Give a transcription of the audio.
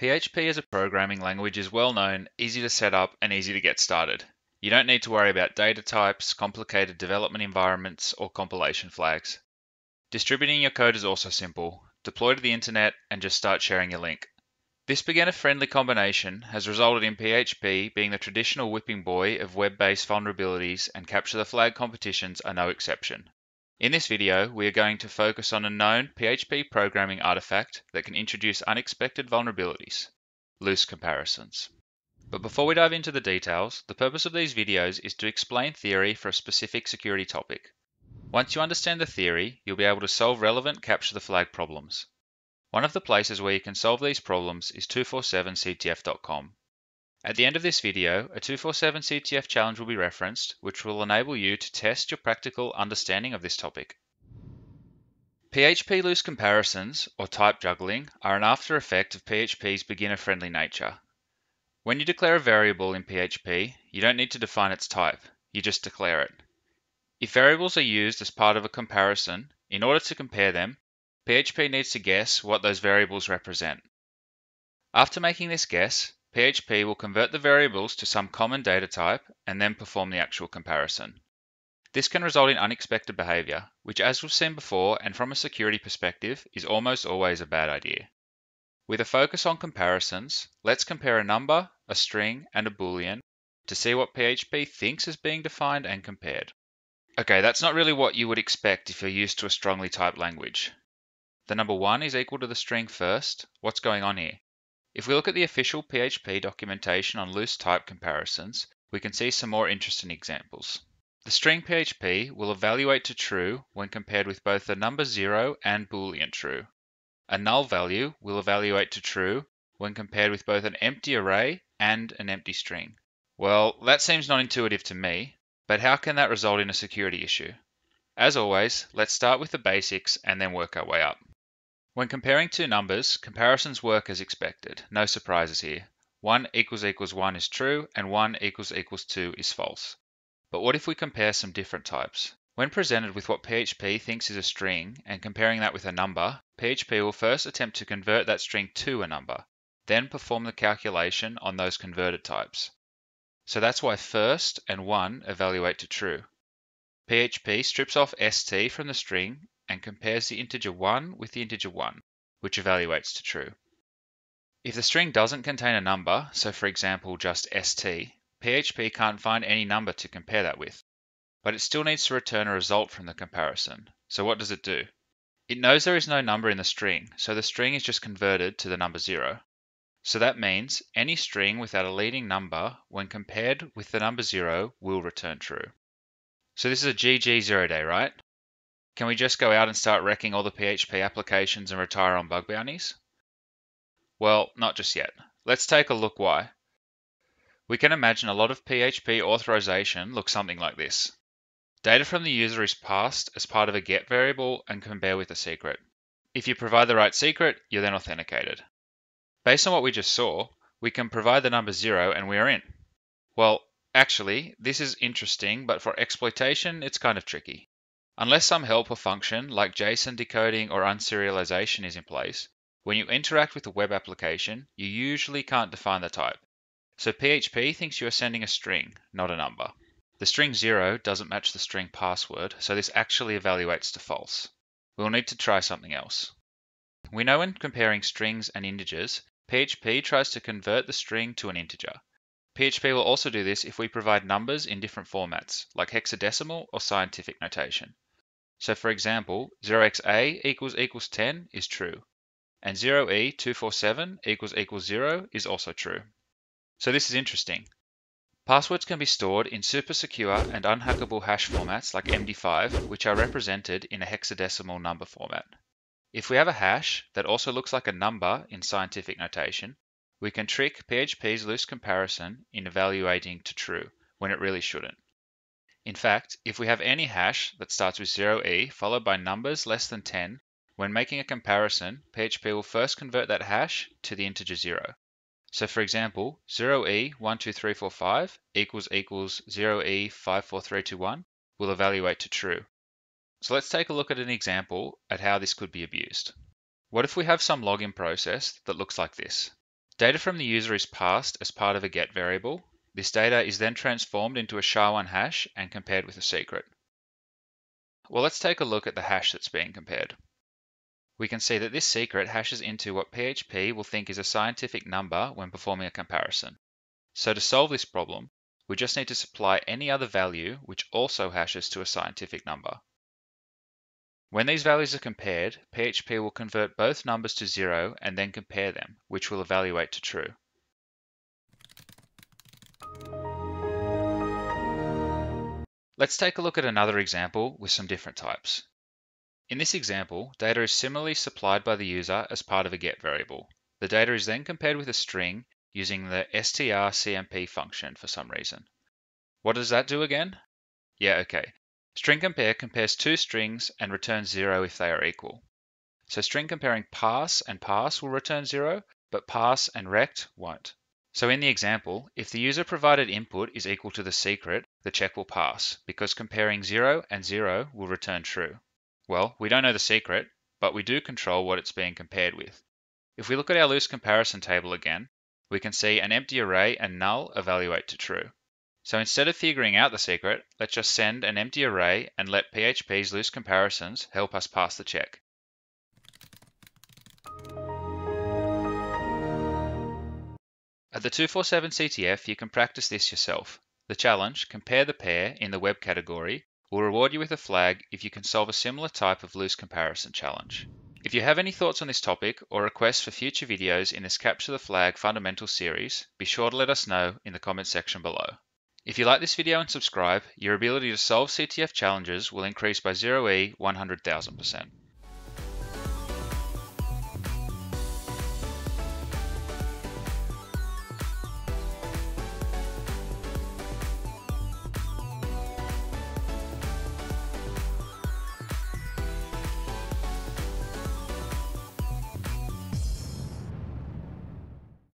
PHP as a programming language is well known, easy to set up, and easy to get started. You don't need to worry about data types, complicated development environments, or compilation flags. Distributing your code is also simple. Deploy to the internet and just start sharing your link. This beginner friendly combination has resulted in PHP being the traditional whipping boy of web based vulnerabilities, and Capture the Flag competitions are no exception. In this video, we are going to focus on a known PHP programming artifact that can introduce unexpected vulnerabilities, loose comparisons. But before we dive into the details, the purpose of these videos is to explain theory for a specific security topic. Once you understand the theory, you'll be able to solve relevant capture the flag problems. One of the places where you can solve these problems is 247ctf.com, at the end of this video, a 247 CTF challenge will be referenced, which will enable you to test your practical understanding of this topic. PHP loose comparisons, or type juggling, are an after effect of PHP's beginner-friendly nature. When you declare a variable in PHP, you don't need to define its type, you just declare it. If variables are used as part of a comparison, in order to compare them, PHP needs to guess what those variables represent. After making this guess, PHP will convert the variables to some common data type and then perform the actual comparison. This can result in unexpected behavior, which as we've seen before and from a security perspective is almost always a bad idea. With a focus on comparisons, let's compare a number, a string, and a boolean to see what PHP thinks is being defined and compared. Okay, that's not really what you would expect if you're used to a strongly typed language. The number 1 is equal to the string first. What's going on here? If we look at the official PHP documentation on loose type comparisons, we can see some more interesting examples. The string PHP will evaluate to true when compared with both the number 0 and boolean true. A null value will evaluate to true when compared with both an empty array and an empty string. Well, that seems not intuitive to me, but how can that result in a security issue? As always, let's start with the basics and then work our way up. When comparing two numbers, comparisons work as expected. No surprises here. 1 equals equals 1 is true, and 1 equals equals 2 is false. But what if we compare some different types? When presented with what PHP thinks is a string and comparing that with a number, PHP will first attempt to convert that string to a number, then perform the calculation on those converted types. So that's why first and 1 evaluate to true. PHP strips off st from the string and compares the integer 1 with the integer 1, which evaluates to true. If the string doesn't contain a number, so for example just st, PHP can't find any number to compare that with, but it still needs to return a result from the comparison. So what does it do? It knows there is no number in the string, so the string is just converted to the number 0. So that means any string without a leading number, when compared with the number 0, will return true. So this is a GG0 day, right? Can we just go out and start wrecking all the PHP applications and retire on bug bounties? Well, not just yet. Let's take a look why. We can imagine a lot of PHP authorization looks something like this. Data from the user is passed as part of a get variable and compare with a secret. If you provide the right secret, you're then authenticated. Based on what we just saw, we can provide the number 0 and we are in. Well, actually, this is interesting, but for exploitation, it's kind of tricky. Unless some helper function like JSON decoding or unserialization is in place, when you interact with a web application, you usually can't define the type. So PHP thinks you are sending a string, not a number. The string 0 doesn't match the string password, so this actually evaluates to false. We'll need to try something else. We know when comparing strings and integers, PHP tries to convert the string to an integer. PHP will also do this if we provide numbers in different formats, like hexadecimal or scientific notation. So for example, 0xa equals equals 10 is true, and 0e247 equals equals 0 is also true. So this is interesting. Passwords can be stored in super secure and unhackable hash formats like MD5, which are represented in a hexadecimal number format. If we have a hash that also looks like a number in scientific notation, we can trick PHP's loose comparison in evaluating to true when it really shouldn't. In fact, if we have any hash that starts with 0e followed by numbers less than 10, when making a comparison, PHP will first convert that hash to the integer 0. So for example, 0e12345 equals equals 0e54321 will evaluate to true. So let's take a look at an example at how this could be abused. What if we have some login process that looks like this? Data from the user is passed as part of a get variable this data is then transformed into a SHA-1 hash and compared with a secret. Well, let's take a look at the hash that's being compared. We can see that this secret hashes into what PHP will think is a scientific number when performing a comparison. So to solve this problem, we just need to supply any other value which also hashes to a scientific number. When these values are compared, PHP will convert both numbers to zero and then compare them, which will evaluate to true. Let's take a look at another example with some different types. In this example, data is similarly supplied by the user as part of a get variable. The data is then compared with a string using the strcmp function for some reason. What does that do again? Yeah, okay. String compare compares two strings and returns zero if they are equal. So string comparing pass and pass will return zero, but pass and rect won't. So in the example, if the user provided input is equal to the secret, the check will pass, because comparing 0 and 0 will return true. Well, we don't know the secret, but we do control what it's being compared with. If we look at our loose comparison table again, we can see an empty array and null evaluate to true. So instead of figuring out the secret, let's just send an empty array and let PHP's loose comparisons help us pass the check. At the 247 CTF, you can practice this yourself. The challenge, Compare the Pair, in the web category, will reward you with a flag if you can solve a similar type of loose comparison challenge. If you have any thoughts on this topic or requests for future videos in this Capture the Flag fundamental series, be sure to let us know in the comments section below. If you like this video and subscribe, your ability to solve CTF challenges will increase by 0E 100,000%.